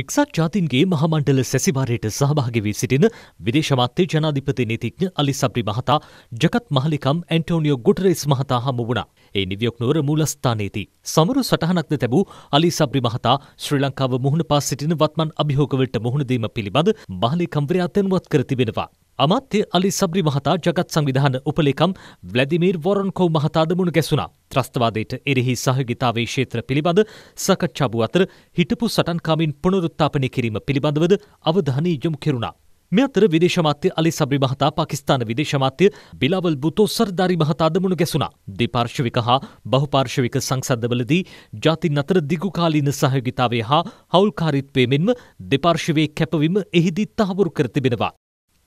එක්සත් ජාතින්ගේ මහමණ්ඩල සැසිවාරයට සහභාගි වී සිටින විදේශමාත්‍ය ජනාධිපති නීතිඥ අලි සබ්‍රි මහතා ජගත් මහලිකම් ඇන්ටෝනිියෝ ගුටරෙස් මහතා හමු වුණා. ඒ නිවියක් නුවර මූලස්ථානයේති. සමරු සටහනක්ද තැබූ අලි සබ්‍රි මහතා ශ්‍රී ලංකාව මුහුණ පා සිටින වත්මන් අභිහෝකවලට මුහුණදීම පිළිබඳ මහලිකම්වරයා තැන්වත් කර තිබෙනවා. අමාත්‍ය අලි සබ්‍රි මහතා ජගත් සංවිධාන උපලේකම් ව්ලැදිමීර් වොරන්කෝ මහතාද මුණ ගැසුණා. ත්‍රස්තවාදයට එරෙහි සහගිතාවේ ක්ෂේත්‍ර පිළිබඳ සකච්ඡාබු අතර හිටපු සටන්කාමින් පුනරුත්ථාපනය කිරීම පිළිබඳවද අවධානය යොමු කෙරුණා. මේ අතර විදේශමාත්‍ය අලි සබ්‍රි මහතා පාකිස්තාන විදේශමාත්‍ය බිලාවල් බුතෝ සර්දාරි මහතාද මුණ ගැසුණා. දෙපාර්ශවික හා බහුපාර්ශවික සංසද්වලදී ජාතින් අතර දිගුකාලීන සහයෝගිතාවේ හා හවුල්කාරීත්වය මෙන්ම දෙපාර්ශවයේ කැපවීම එහිදී තහවුරු කර තිබෙනවා.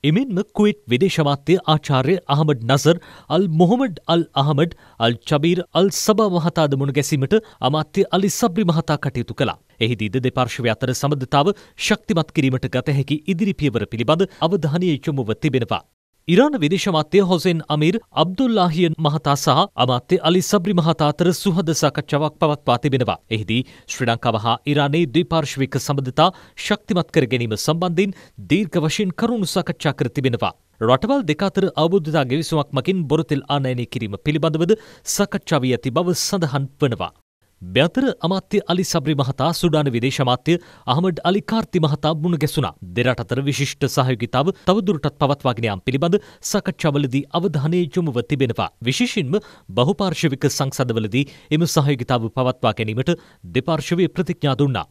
එමෙන්ම කුවේට් විදේශමාත්‍ය ආචාර්ය අහමඩ් නසර් අල් මොහොමඩ් අල් අහමඩ් අල් චබීර් අල් සබා මහතාද මුණ ගැසීමට අමාත්‍ය අලි සබ්‍රි මහතා කටයුතු කළා. එහිදීද දෙපාර්ශවය අතර සබඳතාව ශක්තිමත් කිරීමට ගත හැකි ඉදිරි පියවර පිළිබඳ අවධානය යොමුව තිබෙනවා. ඉරාන විදේශමත්‍යය හොසෙන් අමීර් අබ්දුල්ලාහියන් මහතා සහ අමාත්‍ය අලි සබ්‍රි මහතා අතර සුහද සාකච්ඡාවක් පවත්වා තිබෙනවා. එහිදී ශ්‍රී ලංකාව හා ඉරානයේ ද්විපාර්ශ්වික සබඳතා ශක්තිමත් කර ගැනීම සම්බන්ධයෙන් දීර්ඝ වශයෙන් කරුණු සාකච්ඡා කර තිබෙනවා. රටවල් දෙක අතර අවබෝධතා ගෙවිසුමක් මකින් බොරතෙල් ආනයනය කිරීම පිළිබඳවද සකච්ඡා වී ඇති බව සඳහන් වනවා. බැතර අමාත්‍ය අලි සබ්‍රි මහතා සුඩාන විදේශ අමාත්‍ය අහමඩ් අලි කාර්ති මහතා මුණ ගැසුණා. දෙරට අතර විශිෂ්ට සහයෝගිතාව තවදුරටත් පවත්වාගෙන යාම පිළිබඳ සාකච්ඡාවලදී අවධානය යොමුව තිබෙනවා. විශේෂයෙන්ම බහුපාර්ශවික සංසදවලදී එම සහයෝගිතාව පවත්වා ගැනීමට දෙපාර්ශවයේ ප්‍රතිඥා දුන්නා.